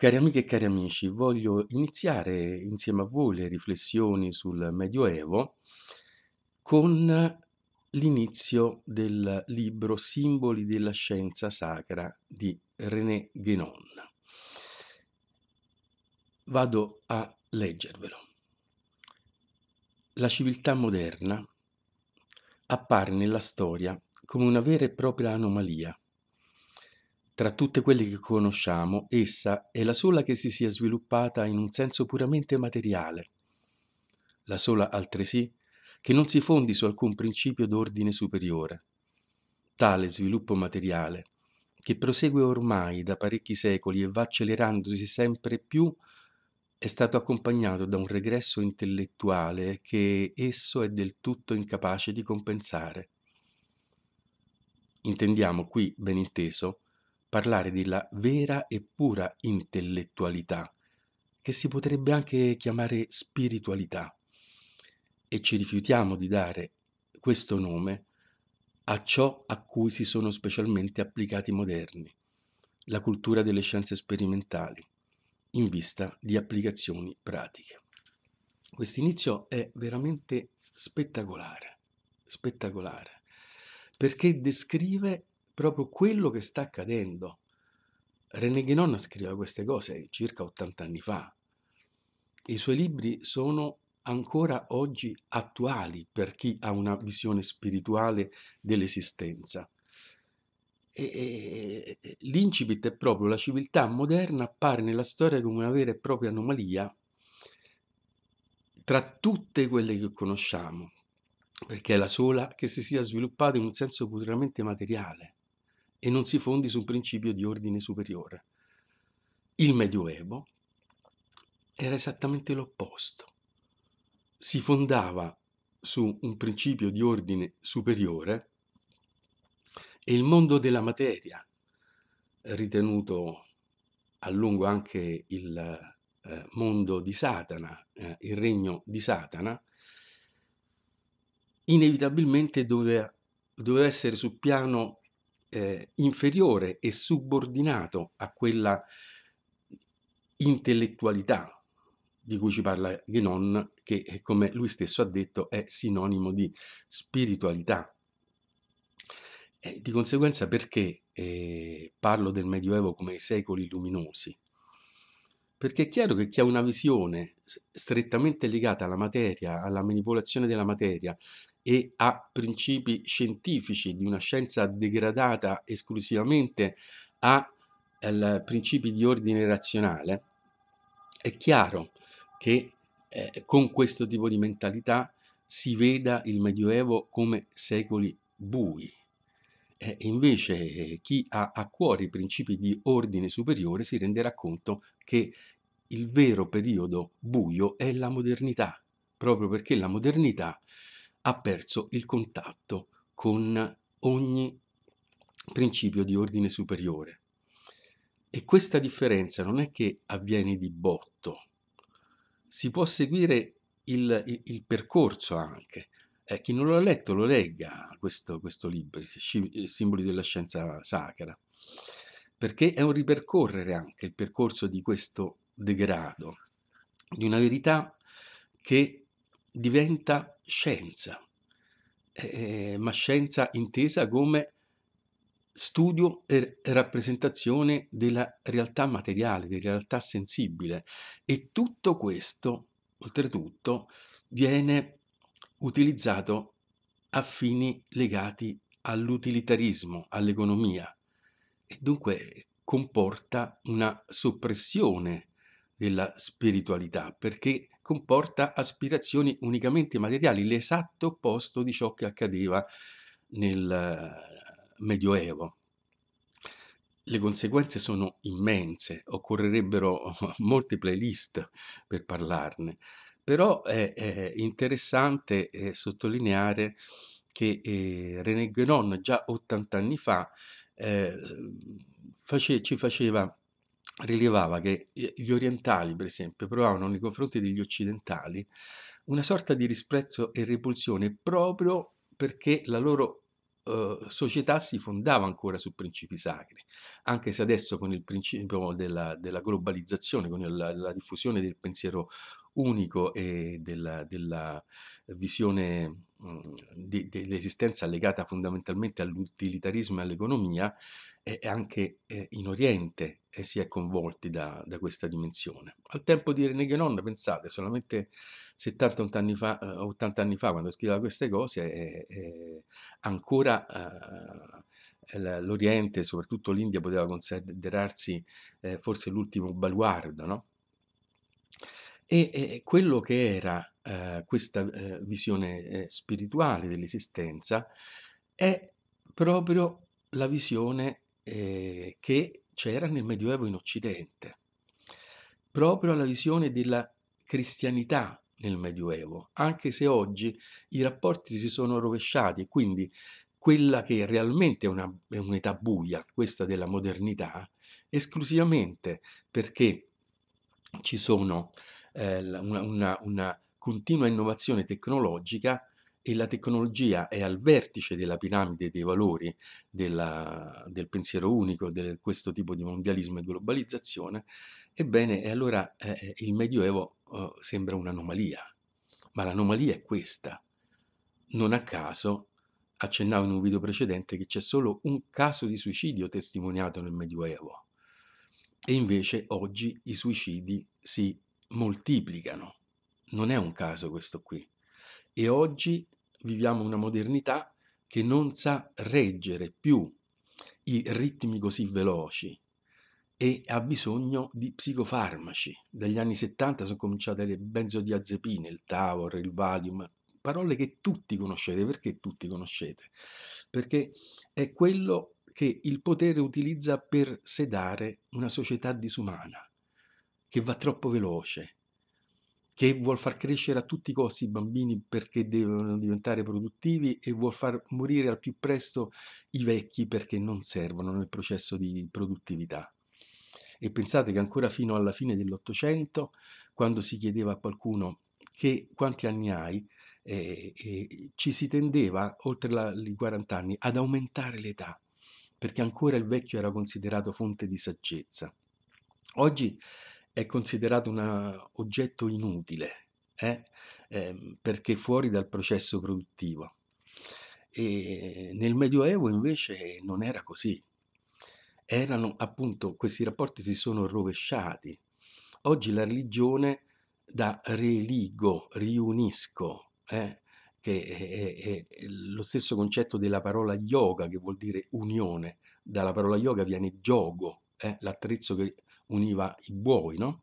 Cari amiche e cari amici, voglio iniziare insieme a voi le riflessioni sul Medioevo con l'inizio del libro Simboli della scienza sacra di René Guénon. Vado a leggervelo. La civiltà moderna appare nella storia come una vera e propria anomalia, tra tutte quelle che conosciamo, essa è la sola che si sia sviluppata in un senso puramente materiale, la sola altresì che non si fondi su alcun principio d'ordine superiore. Tale sviluppo materiale, che prosegue ormai da parecchi secoli e va accelerandosi sempre più, è stato accompagnato da un regresso intellettuale che esso è del tutto incapace di compensare. Intendiamo qui, ben inteso, parlare della vera e pura intellettualità, che si potrebbe anche chiamare spiritualità, e ci rifiutiamo di dare questo nome a ciò a cui si sono specialmente applicati i moderni, la cultura delle scienze sperimentali, in vista di applicazioni pratiche. Quest'inizio è veramente spettacolare, spettacolare, perché descrive proprio quello che sta accadendo. René Guénon scriveva queste cose circa 80 anni fa. I suoi libri sono ancora oggi attuali per chi ha una visione spirituale dell'esistenza. E, e, l'incipit è proprio la civiltà moderna appare nella storia come una vera e propria anomalia tra tutte quelle che conosciamo, perché è la sola che si sia sviluppata in un senso puramente materiale e non si fondi su un principio di ordine superiore. Il Medioevo era esattamente l'opposto. Si fondava su un principio di ordine superiore e il mondo della materia, ritenuto a lungo anche il eh, mondo di Satana, eh, il regno di Satana, inevitabilmente doveva, doveva essere sul piano eh, inferiore e subordinato a quella intellettualità di cui ci parla Guénon, che eh, come lui stesso ha detto è sinonimo di spiritualità. E di conseguenza perché eh, parlo del Medioevo come i secoli luminosi? Perché è chiaro che chi ha una visione strettamente legata alla materia, alla manipolazione della materia, e a principi scientifici di una scienza degradata esclusivamente a eh, principi di ordine razionale, è chiaro che eh, con questo tipo di mentalità si veda il Medioevo come secoli bui. Eh, invece chi ha a cuore i principi di ordine superiore si renderà conto che il vero periodo buio è la modernità, proprio perché la modernità ha perso il contatto con ogni principio di ordine superiore. E questa differenza non è che avviene di botto, si può seguire il, il, il percorso anche. Eh, chi non l'ha letto lo legga questo, questo libro, Simboli della scienza sacra, perché è un ripercorrere anche il percorso di questo degrado, di una verità che diventa scienza, eh, eh, ma scienza intesa come studio e rappresentazione della realtà materiale, della realtà sensibile. E tutto questo, oltretutto, viene utilizzato a fini legati all'utilitarismo, all'economia, e dunque comporta una soppressione della spiritualità, perché comporta aspirazioni unicamente materiali, l'esatto opposto di ciò che accadeva nel eh, Medioevo. Le conseguenze sono immense, occorrerebbero molte playlist per parlarne, però è, è interessante eh, sottolineare che eh, René Guénon già 80 anni fa eh, face, ci faceva rilevava che gli orientali, per esempio, provavano nei confronti degli occidentali una sorta di disprezzo e repulsione proprio perché la loro eh, società si fondava ancora su principi sacri, anche se adesso con il principio della, della globalizzazione, con la, la, diffusione del pensiero unico e della, della visione mm, dell'esistenza legata fondamentalmente all'utilitarismo e all'economia, e anche eh, in Oriente eh, si è convolti da, da, questa dimensione. Al tempo di René Guénon, pensate, solamente 70 anni, fa, 80 eh, anni fa, quando scriveva queste cose, è, è ancora eh, l'Oriente, soprattutto l'India, poteva considerarsi eh, forse l'ultimo baluardo, no? E, e quello che era eh, questa visione spirituale dell'esistenza è proprio la visione eh, che c'era nel Medioevo in Occidente, proprio alla visione della cristianità nel Medioevo, anche se oggi i rapporti si sono rovesciati e quindi quella che realmente è, una, è un'età buia, questa della modernità, esclusivamente perché ci sono eh, una, una, una continua innovazione tecnologica e la tecnologia è al vertice della piramide dei valori della, del pensiero unico, di questo tipo di mondialismo e globalizzazione, ebbene, e allora eh, eh il Medioevo eh, sembra un'anomalia, ma l'anomalia è questa. Non a caso accennavo in un video precedente che c'è solo un caso di suicidio testimoniato nel Medioevo e invece oggi i suicidi si moltiplicano. Non è un caso questo qui e oggi viviamo una modernità che non sa reggere più i ritmi così veloci e ha bisogno di psicofarmaci. Dagli anni 70 sono cominciate le benzodiazepine, il Tavor, il Valium, parole che tutti conoscete. Perché tutti conoscete? Perché è quello che il potere utilizza per sedare una società disumana, che va troppo veloce, che vuol far crescere a tutti i costi i bambini perché devono diventare produttivi e vuol far morire al più presto i vecchi perché non servono nel processo di produttività. E pensate che ancora fino alla fine dell'Ottocento, quando si chiedeva a qualcuno che quanti anni hai, eh, eh, ci si tendeva, oltre i 40 anni, ad aumentare l'età, perché ancora il vecchio era considerato fonte di saggezza. Oggi è considerato un oggetto inutile, eh? Eh, perché fuori dal processo produttivo. E nel Medioevo invece non era così. Erano appunto questi rapporti si sono rovesciati. Oggi la religione da religo, riunisco, eh? che è, è, è lo stesso concetto della parola yoga che vuol dire unione. Dalla parola yoga viene gioco, eh, l'attrezzo che univa i buoi, no?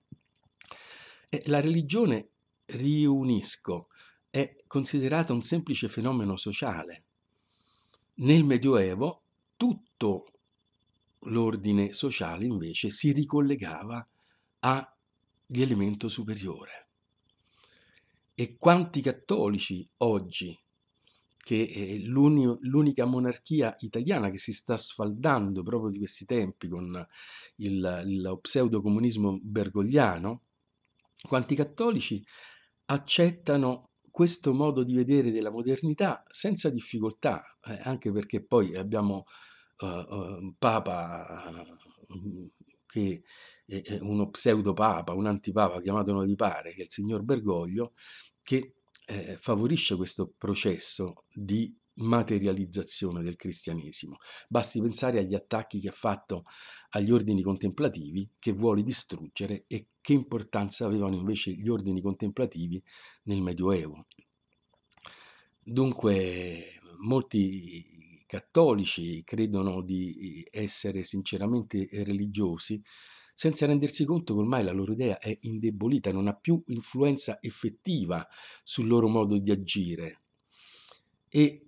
E la religione, riunisco, è considerata un semplice fenomeno sociale. Nel Medioevo tutto l'ordine sociale invece si ricollegava all'elemento superiore. E quanti cattolici oggi che è ehm, l'unica monarchia italiana che si sta sfaldando proprio di questi tempi con il, il pseudocomunismo bergogliano, quanti cattolici accettano questo modo di vedere della modernità senza difficoltà, eh, anche perché poi abbiamo uh, un papa che è uno pseudopapa, un antipapa, chiamatelo di pare, che è il signor Bergoglio, che eh, favorisce questo processo di materializzazione del cristianesimo. Basti pensare agli attacchi che ha fatto agli ordini contemplativi che vuole distruggere e che importanza avevano invece gli ordini contemplativi nel Medioevo. Dunque, molti cattolici credono di eh, essere sinceramente religiosi, senza rendersi conto che ormai la loro idea è indebolita, non ha più influenza effettiva sul loro modo di agire. E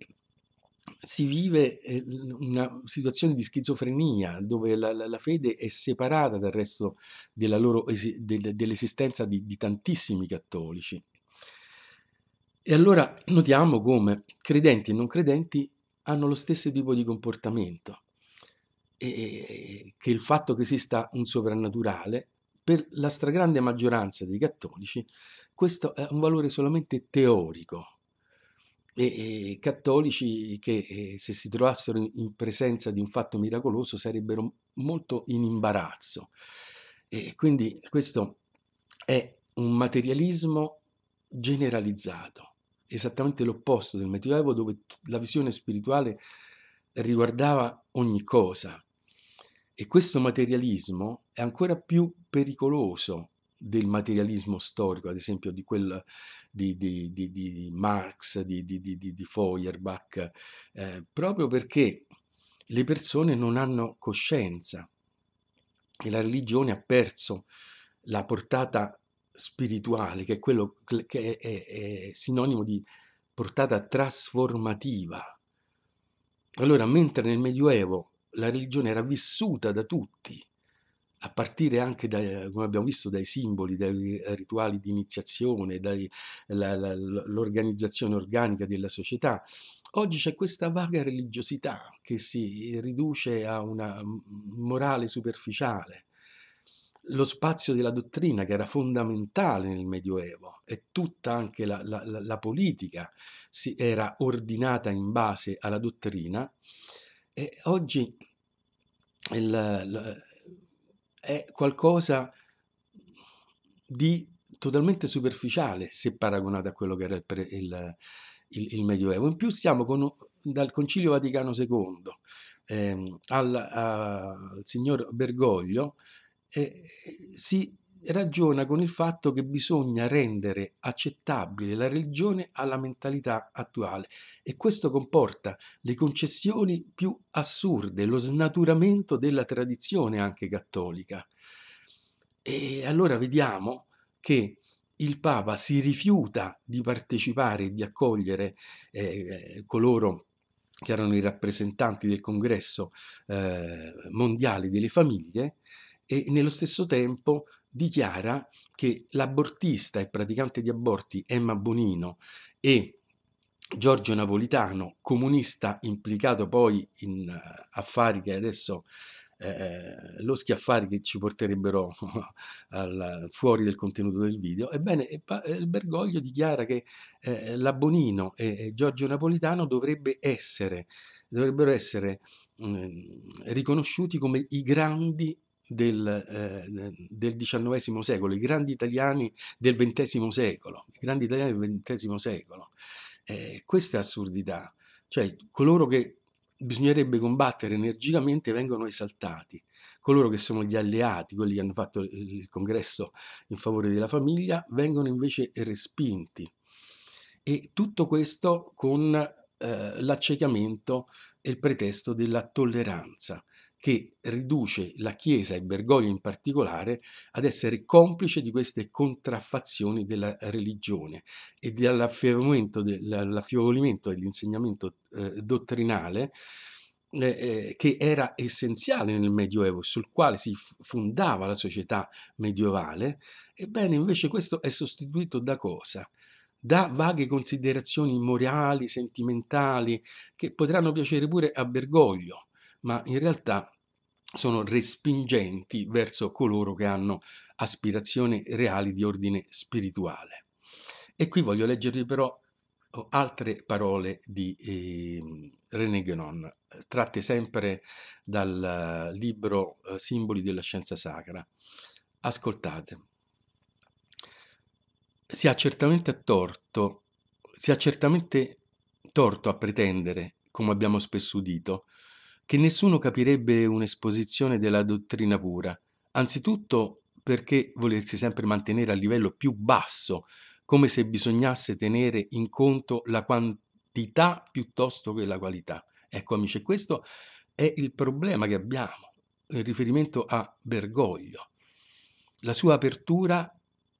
si vive eh, una situazione di schizofrenia dove la, la, la fede è separata dal resto loro, dell'esistenza di, di tantissimi cattolici. E allora notiamo come credenti e non credenti hanno lo stesso tipo di comportamento eh, che il fatto che esista un sovrannaturale, per la stragrande maggioranza dei cattolici, questo è un valore solamente teorico. E, e cattolici che eh, se si trovassero in, in presenza di un fatto miracoloso sarebbero molto in imbarazzo. E quindi questo è un materialismo generalizzato, esattamente l'opposto del Medioevo dove la visione spirituale riguardava ogni cosa, e questo materialismo è ancora più pericoloso del materialismo storico, ad esempio di, quel, di, di, di Marx, di, Feuerbach, eh, proprio perché le persone non hanno coscienza e la religione ha perso la portata spirituale, che è, quello, che è, è, è sinonimo di portata trasformativa. Allora, mentre nel Medioevo la religione era vissuta da tutti, a partire anche, da, come abbiamo visto, dai simboli, dai eh, rituali di iniziazione, dall'organizzazione organica della società. Oggi c'è questa vaga religiosità che si riduce a una morale superficiale. Lo spazio della dottrina, che era fondamentale nel Medioevo, e tutta anche la, la, la politica si era ordinata in base alla dottrina, e oggi il, il, è qualcosa di totalmente superficiale se paragonato a quello che era il, il Medioevo. In più stiamo con, dal Concilio Vaticano II ehm, al, a, al, signor Bergoglio, eh, si ragiona con il fatto che bisogna rendere accettabile la religione alla mentalità attuale e questo comporta le concessioni più assurde, lo snaturamento della tradizione anche cattolica. E allora vediamo che il Papa si rifiuta di partecipare e di accogliere eh, eh coloro che erano i rappresentanti del congresso eh, mondiale delle famiglie e nello stesso tempo dichiara che l'abortista e praticante di aborti Emma Bonino e Giorgio Napolitano, comunista implicato poi in eh, affari che adesso eh, lo schiaffare che ci porterebbero al, fuori del contenuto del video. Ebbene, il Bergoglio dichiara che eh, Labonino e Giorgio Napolitano dovrebbe essere, dovrebbero essere mh, mm, riconosciuti come i grandi del, eh, del XIX secolo, i grandi italiani del XX secolo, i grandi italiani del XX secolo. Eh, questa è assurdità, cioè coloro che bisognerebbe combattere energicamente vengono esaltati, coloro che sono gli alleati, quelli che hanno fatto il congresso in favore della famiglia, vengono invece respinti. E tutto questo con eh, l'accecamento e il pretesto della tolleranza che riduce la Chiesa e Bergoglio in particolare ad essere complice di queste contraffazioni della religione e dell'affievolimento dell'insegnamento eh, dottrinale eh, eh, che era essenziale nel Medioevo, sul quale si fondava la società medievale, ebbene invece questo è sostituito da cosa? da vaghe considerazioni morali, sentimentali, che potranno piacere pure a Bergoglio, ma in realtà sono respingenti verso coloro che hanno aspirazioni reali di ordine spirituale. E qui voglio leggervi però oh, altre parole di eh, René Guénon, tratte sempre dal eh, libro eh, Simboli della scienza sacra. Ascoltate. Si ha certamente torto, si ha certamente torto a pretendere, come abbiamo spesso udito, che nessuno capirebbe un'esposizione della dottrina pura, anzitutto perché volersi sempre mantenere a livello più basso, come se bisognasse tenere in conto la quantità piuttosto che la qualità. Ecco amici, questo è il problema che abbiamo in riferimento a Bergoglio. La sua apertura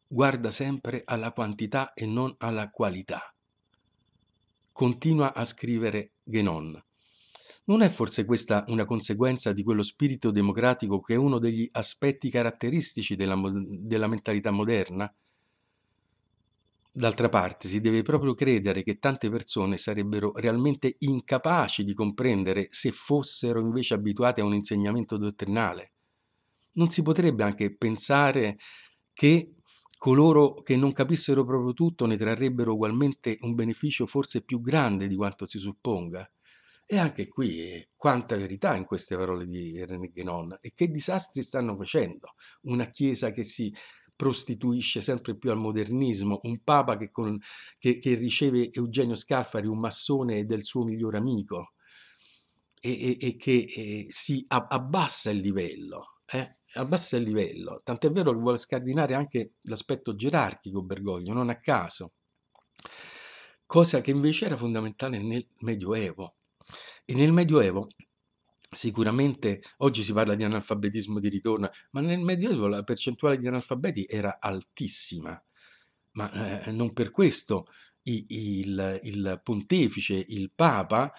guarda sempre alla quantità e non alla qualità. Continua a scrivere Genon. Non è forse questa una conseguenza di quello spirito democratico che è uno degli aspetti caratteristici della, della mentalità moderna? D'altra parte, si deve proprio credere che tante persone sarebbero realmente incapaci di comprendere se fossero invece abituate a un insegnamento dottrinale. Non si potrebbe anche pensare che coloro che non capissero proprio tutto ne trarrebbero ugualmente un beneficio forse più grande di quanto si supponga. E anche qui eh, quanta verità in queste parole di René Guénon e che disastri stanno facendo. Una chiesa che si prostituisce sempre più al modernismo, un papa che, con, che, che riceve Eugenio Scalfari, un massone del suo migliore amico, e, e, e che e, eh, si abbassa il livello. Eh? Abbassa il livello, tant'è vero che vuole scardinare anche l'aspetto gerarchico Bergoglio, non a caso, cosa che invece era fondamentale nel Medioevo e nel Medioevo Sicuramente oggi si parla di analfabetismo di ritorno, ma nel Medioevo la percentuale di analfabeti era altissima, ma eh, non per questo il, il, il pontefice, il Papa,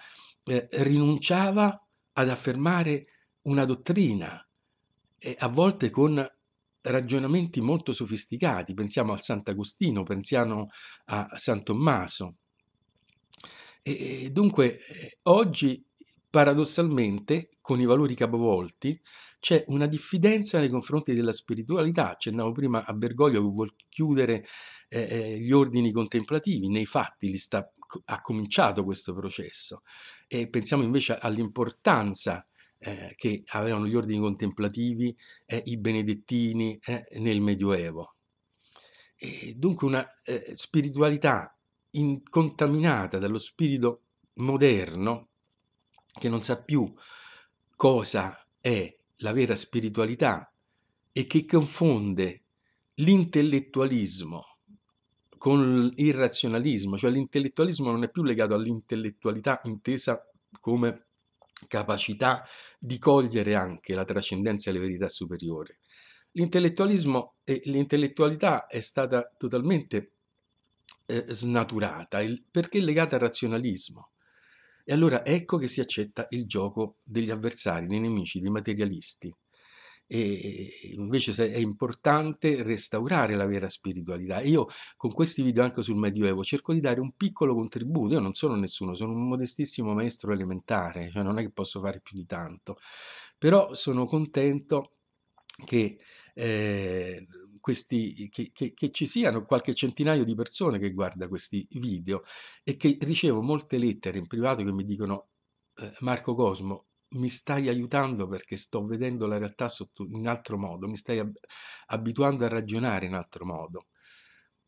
eh, rinunciava ad affermare una dottrina, eh, a volte con ragionamenti molto sofisticati, pensiamo al Sant'Agostino, pensiamo a San Tommaso. E, dunque, eh, oggi paradossalmente, con i valori capovolti, c'è una diffidenza nei confronti della spiritualità. Accennavo prima a Bergoglio che vuol chiudere eh, eh gli ordini contemplativi, nei fatti li sta, ha cominciato questo processo. E pensiamo invece all'importanza eh, che avevano gli ordini contemplativi, eh, i benedettini eh, nel Medioevo. E dunque una spiritualità in, contaminata dallo spirito moderno che non sa più cosa è la vera spiritualità e che confonde l'intellettualismo con il razionalismo, cioè l'intellettualismo non è più legato all'intellettualità intesa come capacità di cogliere anche la trascendenza e le verità superiori. L'intellettualismo e l'intellettualità è stata totalmente eh, snaturata, il, perché legata al razionalismo. E allora ecco che si accetta il gioco degli avversari, dei nemici, dei materialisti. E invece è importante restaurare la vera spiritualità. Io con questi video anche sul Medioevo cerco di dare un piccolo contributo. Io non sono nessuno, sono un modestissimo maestro elementare, cioè non è che posso fare più di tanto, però sono contento che eh, questi, che, che, che, ci siano qualche centinaio di persone che guarda questi video e che ricevo molte lettere in privato che mi dicono eh, Marco Cosmo, mi stai aiutando perché sto vedendo la realtà sotto, in altro modo, mi stai abituando a ragionare in altro modo.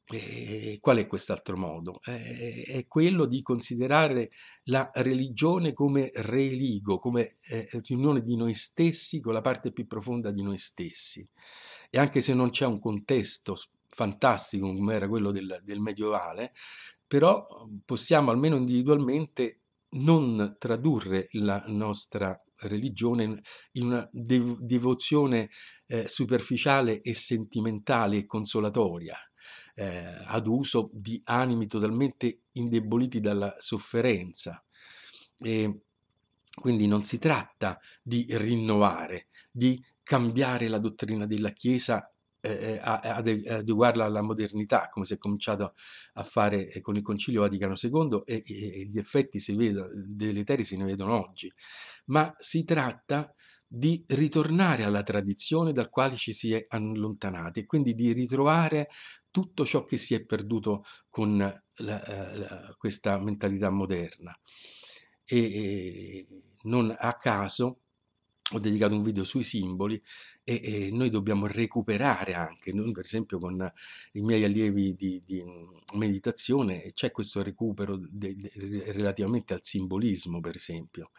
E qual è quest'altro modo? Eh, è quello di considerare la religione come religo, come eh, riunione di noi stessi con la parte più profonda di noi stessi e anche se non c'è un contesto fantastico come era quello del, del medievale, però mhmm, possiamo almeno individualmente non tradurre la nostra religione in una devozione eh, superficiale e sentimentale e consolatoria, eh, ad uso di animi totalmente indeboliti dalla sofferenza. E quindi non si tratta di rinnovare, di cambiare la dottrina della Chiesa eh, eh adeguarla alla modernità, come si è cominciato a fare eh, con il Concilio Vaticano II e, e gli effetti deleteri se ne vedono oggi, ma si tratta di ritornare alla tradizione dal quale ci si è allontanati e quindi di ritrovare tutto ciò che si è perduto con la, eh, la, questa mentalità moderna. E, e non a caso ho dedicato un video sui simboli e, e, noi dobbiamo recuperare anche, noi per esempio con i miei allievi di, di mhmm, meditazione c'è questo recupero de, de, relativamente al simbolismo per esempio,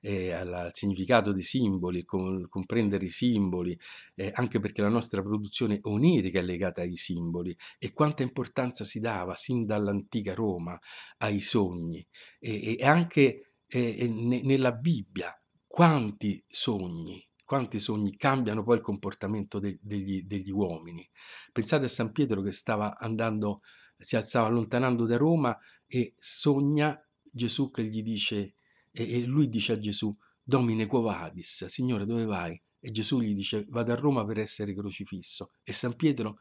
eh, al, al, significato dei simboli, con, comprendere i simboli, eh, anche perché la nostra produzione onirica è legata ai simboli e quanta importanza si dava sin dall'antica Roma ai sogni e, e anche eh, nella Bibbia quanti sogni, quanti sogni cambiano poi il comportamento de, degli, degli, uomini. Pensate a San Pietro che stava andando, si alzava allontanando da Roma e sogna Gesù che gli dice, e, e lui dice a Gesù, Domine Covadis, Signore dove vai? E Gesù gli dice, vado a Roma per essere crocifisso. E San Pietro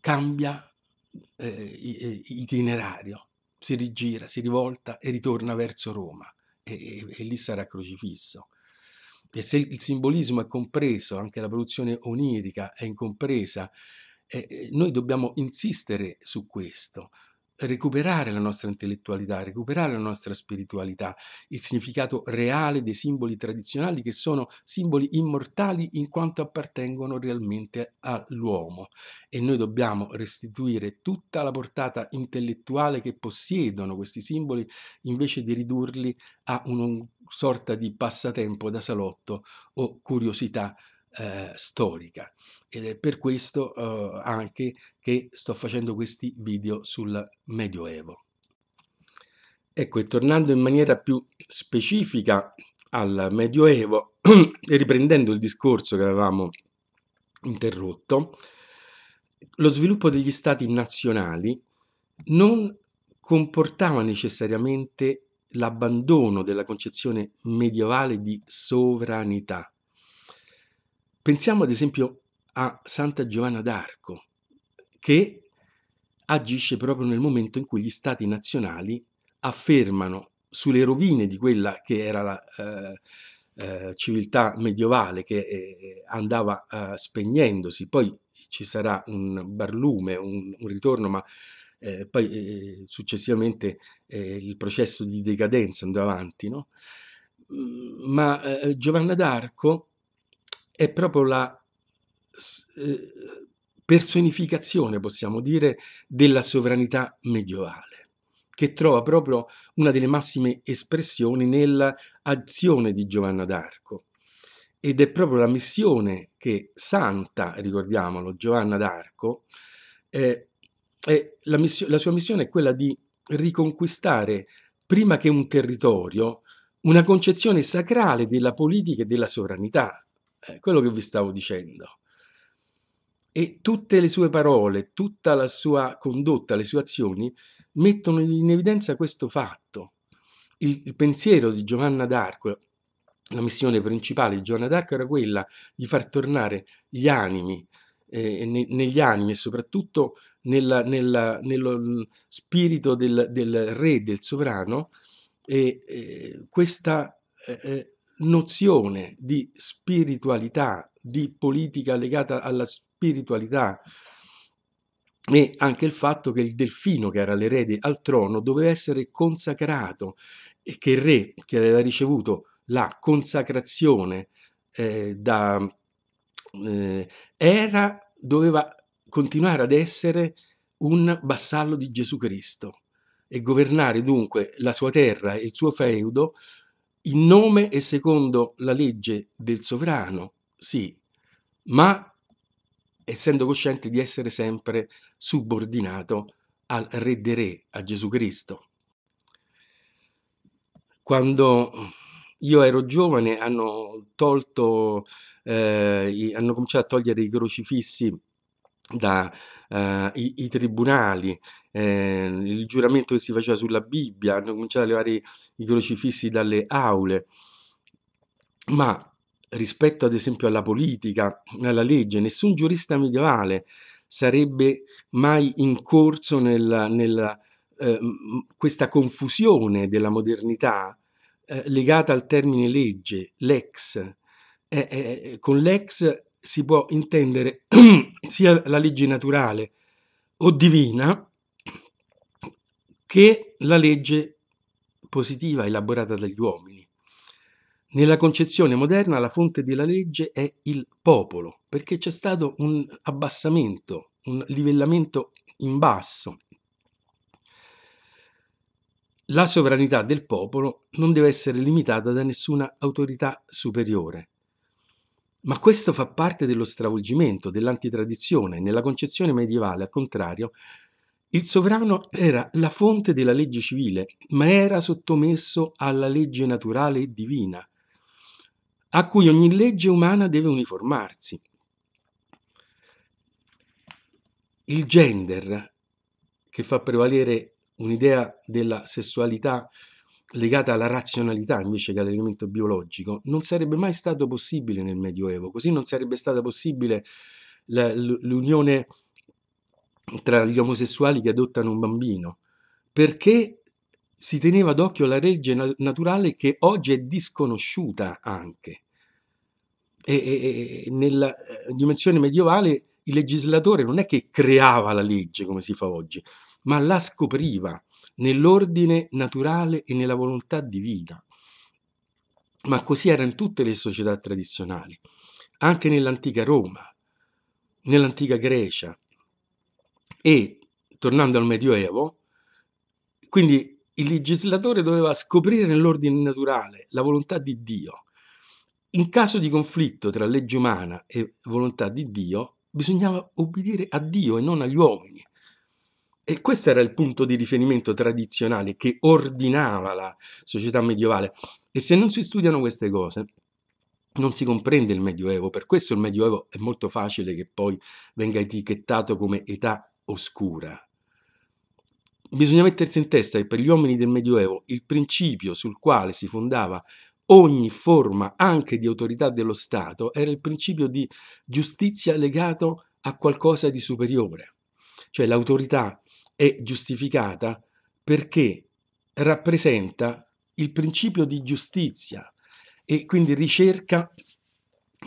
cambia eh, eh itinerario, si rigira, si rivolta e ritorna verso Roma e, e, lì sarà crocifisso. E se il simbolismo è compreso, anche la produzione onirica è incompresa, eh, eh noi dobbiamo insistere su questo, recuperare la nostra intellettualità, recuperare la nostra spiritualità, il significato reale dei simboli tradizionali che sono simboli immortali in quanto appartengono realmente all'uomo e noi dobbiamo restituire tutta la portata intellettuale che possiedono questi simboli invece di ridurli a una sorta di passatempo da salotto o curiosità eh, storica ed è per questo eh, anche che sto facendo questi video sul Medioevo. Ecco, e tornando in maniera più specifica al Medioevo e riprendendo il discorso che avevamo interrotto, lo sviluppo degli stati nazionali non comportava necessariamente l'abbandono della concezione medievale di sovranità, Pensiamo ad esempio a Santa Giovanna d'Arco, che agisce proprio nel momento in cui gli stati nazionali affermano sulle rovine di quella che era la eh, eh, civiltà medievale che eh, andava eh, spegnendosi, poi ci sarà un barlume, un, un ritorno, ma eh, poi eh, successivamente il processo di decadenza andrà avanti. No? Mm, ma Giovanna d'Arco è proprio la eh, personificazione, possiamo dire, della sovranità medievale, che trova proprio una delle massime espressioni nell'azione di Giovanna d'Arco. Ed è proprio la missione che Santa, ricordiamolo, Giovanna d'Arco, eh, la, la sua missione è quella di riconquistare, prima che un territorio, una concezione sacrale della politica e della sovranità, eh, quello che vi stavo dicendo. E tutte le sue parole, tutta la sua condotta, le sue azioni mettono in evidenza questo fatto. Il, il pensiero di Giovanna d'Arco, la missione principale di Giovanna d'Arco era quella di far tornare gli animi, eh, ne, negli animi e soprattutto nella, nella, nello mm, spirito del, del, re, del sovrano, e, eh, questa eh, eh nozione di spiritualità, di politica legata alla spiritualità e anche il fatto che il delfino che era l'erede al trono doveva essere consacrato e che il re che aveva ricevuto la consacrazione eh, da, eh, era, doveva continuare ad essere un vassallo di Gesù Cristo e governare dunque la sua terra e il suo feudo in nome e secondo la legge del sovrano, sì, ma essendo cosciente di essere sempre subordinato al Re dei Re, a Gesù Cristo. Quando io ero giovane hanno tolto, eh, hanno cominciato a togliere i crocifissi da, eh, i, tribunali, eh, il giuramento che si faceva sulla Bibbia, hanno cominciato a levare i crocifissi dalle aule, ma rispetto ad esempio alla politica, alla legge, nessun giurista medievale sarebbe mai in incorso in eh, questa confusione della modernità eh, legata al termine legge, l'ex. Eh, eh, con l'ex si può intendere sia la legge naturale o divina che la legge positiva elaborata dagli uomini. Nella concezione moderna la fonte della legge è il popolo, perché c'è stato un abbassamento, un livellamento in basso. La sovranità del popolo non deve essere limitata da nessuna autorità superiore. Ma questo fa parte dello stravolgimento, dell'antitradizione. Nella concezione medievale, al contrario, il sovrano era la fonte della legge civile, ma era sottomesso alla legge naturale e divina, a cui ogni legge umana deve uniformarsi. Il gender, che fa prevalere un'idea della sessualità legata alla razionalità invece che all'elemento biologico, non sarebbe mai stato possibile nel Medioevo, così non sarebbe stata possibile la, l'unione tra gli omosessuali che adottano un bambino, perché si teneva d'occhio la legge naturale che oggi è disconosciuta anche. E, e, e nella eh, dimensione medievale il legislatore non è che creava la legge come si fa oggi, ma la scopriva nell'ordine naturale e nella volontà divina. Ma così era in tutte le società tradizionali, anche nell'antica Roma, nell'antica Grecia. E, tornando al Medioevo, quindi il legislatore doveva scoprire nell'ordine naturale la volontà di Dio. In caso di conflitto tra legge umana e volontà di Dio, bisognava obbedire a Dio e non agli uomini. E questo era il punto di riferimento tradizionale che ordinava la società medievale. E se non si studiano queste cose, non si comprende il Medioevo. Per questo il Medioevo è molto facile che poi venga etichettato come età oscura. Bisogna mettersi in testa che per gli uomini del Medioevo il principio sul quale si fondava ogni forma anche di autorità dello Stato era il principio di giustizia legato a qualcosa di superiore. Cioè l'autorità è giustificata perché rappresenta il principio di giustizia e quindi ricerca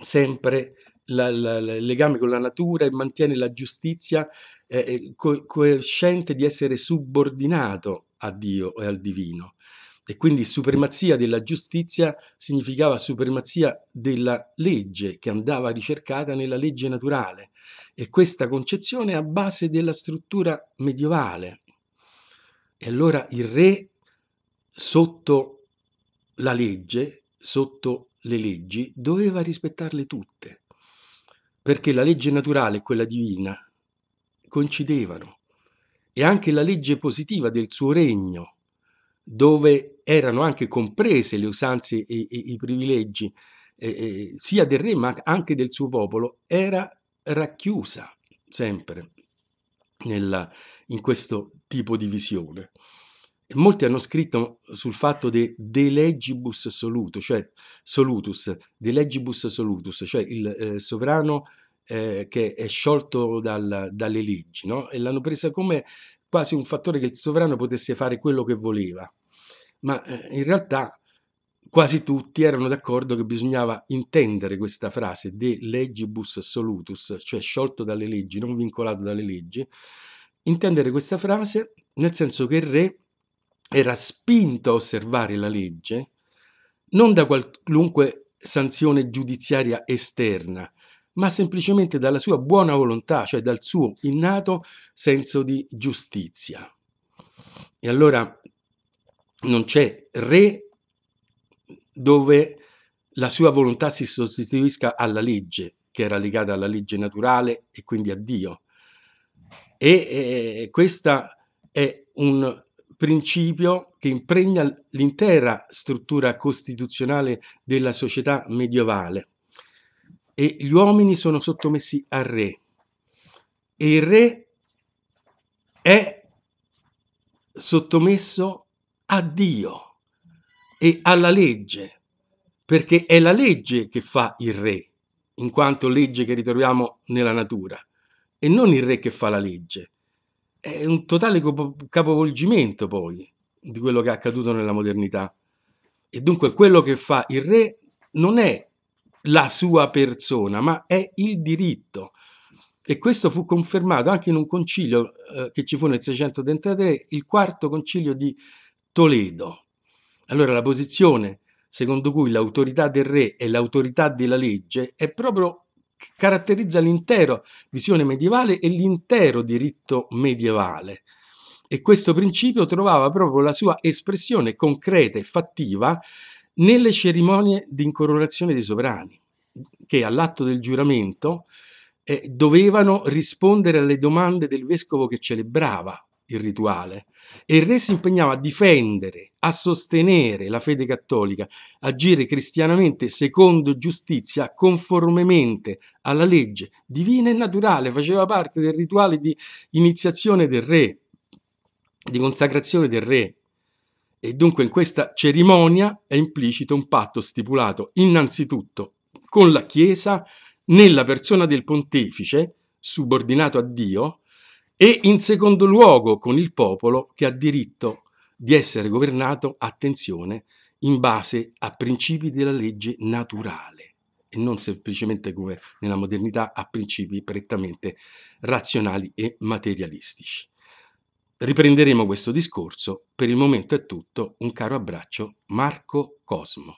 sempre la, la, la, il legame con la natura e mantiene la giustizia eh, eh co- cosciente di essere subordinato a Dio e al divino e quindi supremazia della giustizia significava supremazia della legge che andava ricercata nella legge naturale e questa concezione è a base della struttura medievale. E allora il re sotto la legge, sotto le leggi, doveva rispettarle tutte, perché la legge naturale e quella divina coincidevano e anche la legge positiva del suo regno dove erano anche comprese le usanze e, e i privilegi eh, sia del re ma anche del suo popolo, era racchiusa sempre nella, in questo tipo di visione. molti hanno scritto sul fatto de, de legibus solutus, cioè solutus, de legibus solutus, cioè il eh, sovrano eh, che è sciolto dal, dalle leggi, no? e l'hanno presa come quasi un fattore che il sovrano potesse fare quello che voleva ma eh, in realtà quasi tutti erano d'accordo che bisognava intendere questa frase de legibus solutus, cioè sciolto dalle leggi, non vincolato dalle leggi, intendere questa frase nel senso che il re era spinto a osservare la legge non da qualunque sanzione giudiziaria esterna, ma semplicemente dalla sua buona volontà, cioè dal suo innato senso di giustizia. E allora non c'è re dove la sua volontà si sostituisca alla legge, che era legata alla legge naturale e quindi a Dio. E eh, questo è un principio che impregna l'intera struttura costituzionale della società medievale. E gli uomini sono sottomessi al re. E il re è sottomesso a Dio e alla legge, perché è la legge che fa il re, in quanto legge che ritroviamo nella natura, e non il re che fa la legge. È un totale capovolgimento poi di quello che è accaduto nella modernità. E dunque quello che fa il re non è la sua persona, ma è il diritto. E questo fu confermato anche in un concilio eh, che ci fu nel 633, il quarto concilio di Toledo. Allora la posizione secondo cui l'autorità del re e l'autorità della legge è proprio caratterizza l'intera visione medievale e l'intero diritto medievale. E questo principio trovava proprio la sua espressione concreta e fattiva nelle cerimonie di incoronazione dei sovrani, che all'atto del giuramento eh, dovevano rispondere alle domande del vescovo che celebrava il rituale e il re si impegnava a difendere, a sostenere la fede cattolica, agire cristianamente secondo giustizia, conformemente alla legge divina e naturale, faceva parte del rituale di iniziazione del re, di consacrazione del re. E dunque in questa cerimonia è implicito un patto stipulato innanzitutto con la Chiesa nella persona del pontefice, subordinato a Dio, e in secondo luogo con il popolo che ha diritto di essere governato, attenzione, in base a principi della legge naturale e non semplicemente come nella modernità a principi prettamente razionali e materialistici. Riprenderemo questo discorso, per il momento è tutto, un caro abbraccio Marco Cosmo.